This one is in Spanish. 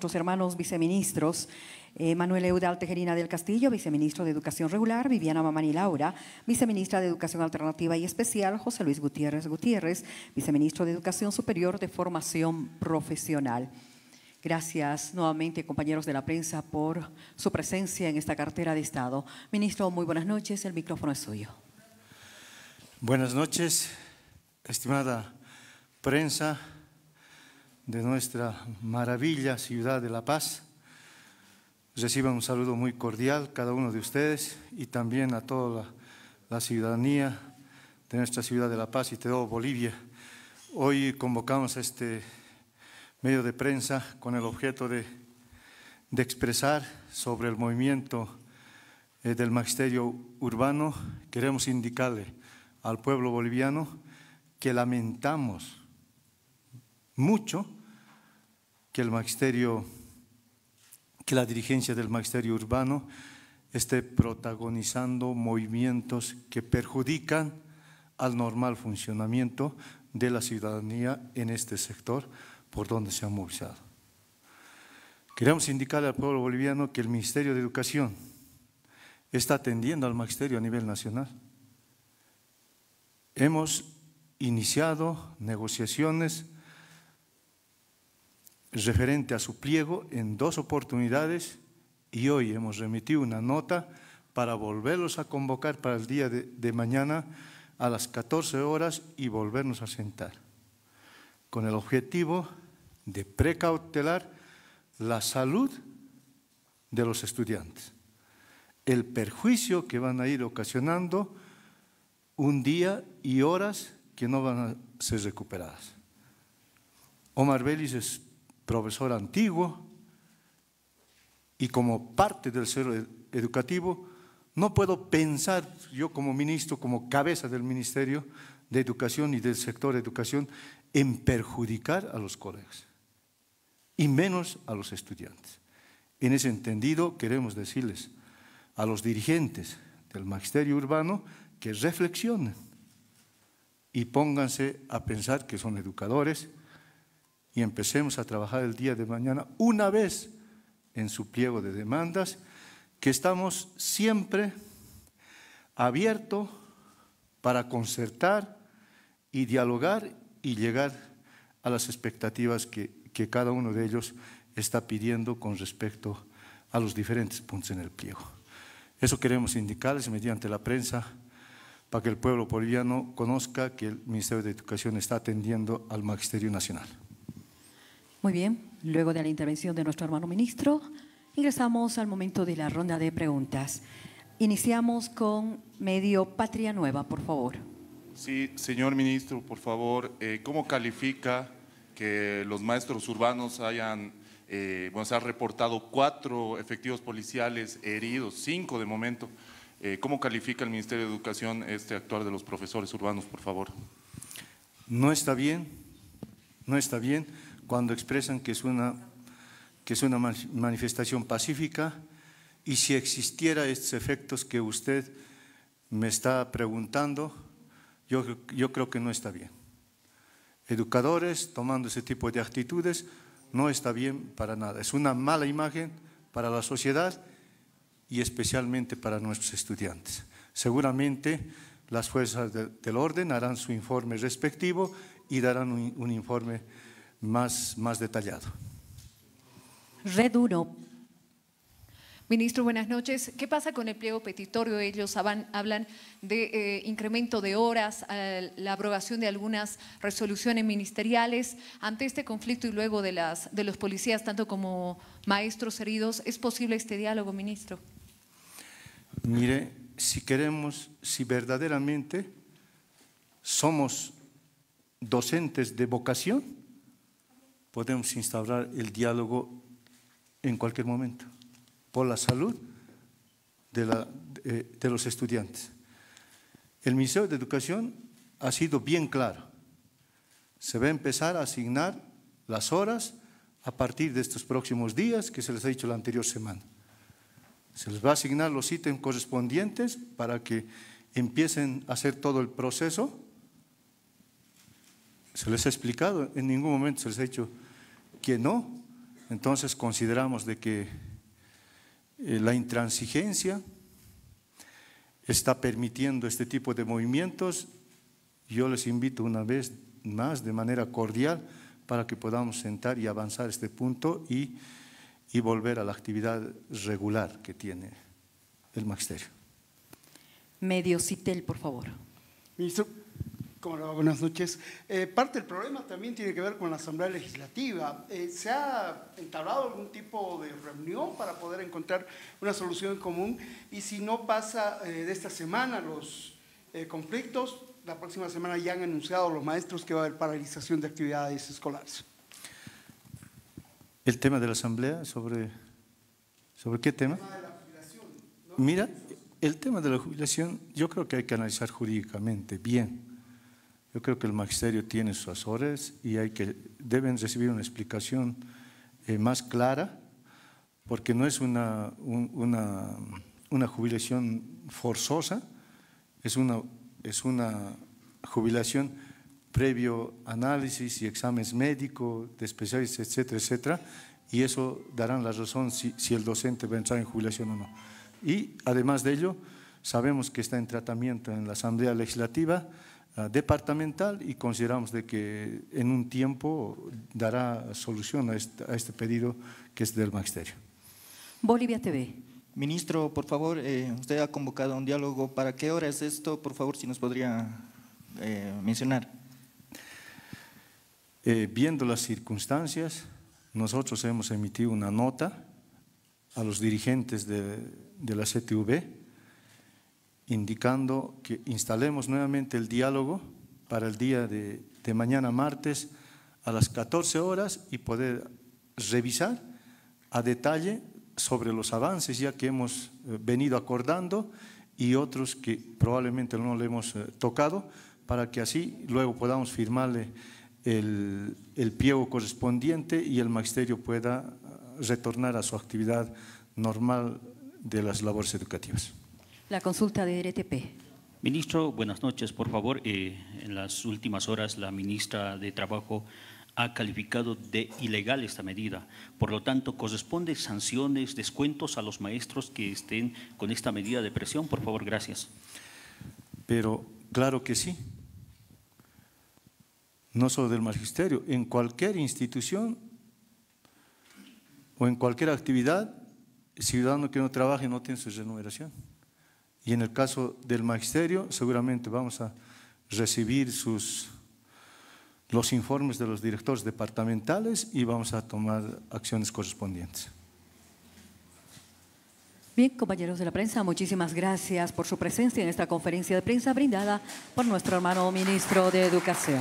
nuestros hermanos viceministros, eh, Manuel Eudal Tejerina del Castillo, viceministro de Educación Regular, Viviana Mamani Laura, viceministra de Educación Alternativa y Especial, José Luis Gutiérrez Gutiérrez, viceministro de Educación Superior de Formación Profesional. Gracias nuevamente, compañeros de la prensa, por su presencia en esta cartera de Estado. Ministro, muy buenas noches. El micrófono es suyo. Buenas noches, estimada prensa de nuestra maravilla ciudad de La Paz. Reciban un saludo muy cordial cada uno de ustedes y también a toda la, ciudadanía de nuestra ciudad de La Paz y todo Bolivia. Hoy convocamos a este medio de prensa con el objeto de, expresar sobre el movimiento eh, del magisterio urbano. Queremos indicarle al pueblo boliviano que lamentamos mucho que el que la dirigencia del magisterio urbano esté protagonizando movimientos que perjudican al normal funcionamiento de la ciudadanía en este sector por donde se ha movilizado. Queremos indicarle al pueblo boliviano que el Ministerio de Educación está atendiendo al magisterio a nivel nacional. Hemos iniciado negociaciones referente a su pliego en dos oportunidades y hoy hemos remitido una nota para volverlos a convocar para el día de, mañana a las 14 horas y volvernos a sentar, con el objetivo de precautelar la salud de los estudiantes, el perjuicio que van a ir ocasionando un día y horas que no van a ser recuperadas. Omar Vélez es profesor antiguo, y como parte del ser educativo, no puedo pensar yo como ministro, como cabeza del Ministerio de Educación y del sector educación, en perjudicar a los colegas, y menos a los estudiantes. En ese entendido, queremos decirles a los dirigentes del magisterio urbano que reflexionen y pónganse a pensar que son educadores, y empecemos a trabajar el día de mañana una vez en su pliego de demandas, que estamos siempre abiertos para concertar y dialogar y llegar a las expectativas que, cada uno de ellos está pidiendo con respecto a los diferentes puntos en el pliego. Eso queremos indicarles mediante la prensa para que el pueblo boliviano conozca que el Ministerio de Educación está atendiendo al Magisterio Nacional. Muy bien, luego de la intervención de nuestro hermano ministro, ingresamos al momento de la ronda de preguntas. Iniciamos con medio Patria Nueva, por favor. Sí, señor ministro, por favor, eh, ¿cómo califica que los maestros urbanos hayan, eh, se han reportado cuatro efectivos policiales heridos, cinco de momento? Eh, ¿Cómo califica el Ministerio de Educación este actuar de los profesores urbanos, por favor? No está bien, no está bien cuando expresan que es una, que es una manifestación pacífica y si existiera estos efectos que usted me está preguntando, yo, creo que no está bien. Educadores tomando ese tipo de actitudes no está bien para nada. Es una mala imagen para la sociedad y especialmente para nuestros estudiantes. Seguramente las fuerzas del orden harán su informe respectivo y darán un informe más, detallado. Red Ministro, buenas noches. ¿Qué pasa con el pliego petitorio? Ellos hablan de eh, incremento de horas, eh, la aprobación de algunas resoluciones ministeriales. Ante este conflicto y luego de, las, de los policías, tanto como maestros heridos, ¿es posible este diálogo, ministro? Mire, si queremos, si verdaderamente somos docentes de vocación, podemos instaurar el diálogo en cualquier momento, por la salud de, los estudiantes. El Ministerio de Educación ha sido bien claro. Se va a empezar a asignar las horas a partir de estos próximos días, que se les ha dicho la anterior semana. Se les va a asignar los ítems correspondientes para que empiecen a hacer todo el proceso se les ha explicado, en ningún momento se les ha dicho que no. Entonces consideramos de que eh, la intransigencia está permitiendo este tipo de movimientos. Yo les invito una vez más de manera cordial para que podamos sentar y avanzar este punto y, volver a la actividad regular que tiene el magisterio. Medio CITEL, por favor buenas noches. Eh, parte del problema también tiene que ver con la Asamblea Legislativa. Eh, ¿Se ha entablado algún tipo de reunión para poder encontrar una solución en común? Y si no pasa eh, de esta semana los conflictos, la próxima semana ya han anunciado los maestros que va a haber paralización de actividades escolares. ¿El tema de la Asamblea? ¿Sobre, sobre qué tema? El tema de la jubilación, Mira, el tema de la jubilación yo creo que hay que analizar jurídicamente bien yo creo que el magisterio tiene sus azores y hay que, deben recibir una explicación eh, más clara, porque no es una, una, jubilación forzosa, es una, es una jubilación previo análisis y exámenes médicos, de especialistas, etcétera, etcétera, y eso darán la razón si el docente va a entrar en jubilación o no. Y además de ello, sabemos que está en tratamiento en la Asamblea Legislativa Ah, departamental y consideramos de que en un tiempo dará solución a este, pedido que es del Magisterio. Bolivia TV. Ministro, por favor, eh, usted ha convocado un diálogo. ¿Para qué hora es esto? Por favor, si nos podría eh, mencionar. Eh, viendo las circunstancias, nosotros hemos emitido una nota a los dirigentes de, de la CTV indicando que instalemos nuevamente el diálogo para el día de, mañana martes a las 14 horas y poder revisar a detalle sobre los avances ya que hemos eh, venido acordando y otros que probablemente no le hemos eh, tocado, para que así luego podamos firmarle el, el pliego correspondiente y el magisterio pueda eh, retornar a su actividad normal de las labores educativas. La consulta de rtp Ministro, buenas noches. Por favor, eh, en las últimas horas la ministra de Trabajo ha calificado de ilegal esta medida. Por lo tanto, ¿corresponde sanciones, descuentos a los maestros que estén con esta medida de presión? Por favor, gracias. Pero claro que sí. No solo del magisterio, en cualquier institución o en cualquier actividad, ciudadano que no trabaje no tiene su remuneración. Y en el caso del magisterio, seguramente vamos a recibir sus, los informes de los directores departamentales y vamos a tomar acciones correspondientes. Bien, compañeros de la prensa, muchísimas gracias por su presencia en esta conferencia de prensa brindada por nuestro hermano ministro de Educación.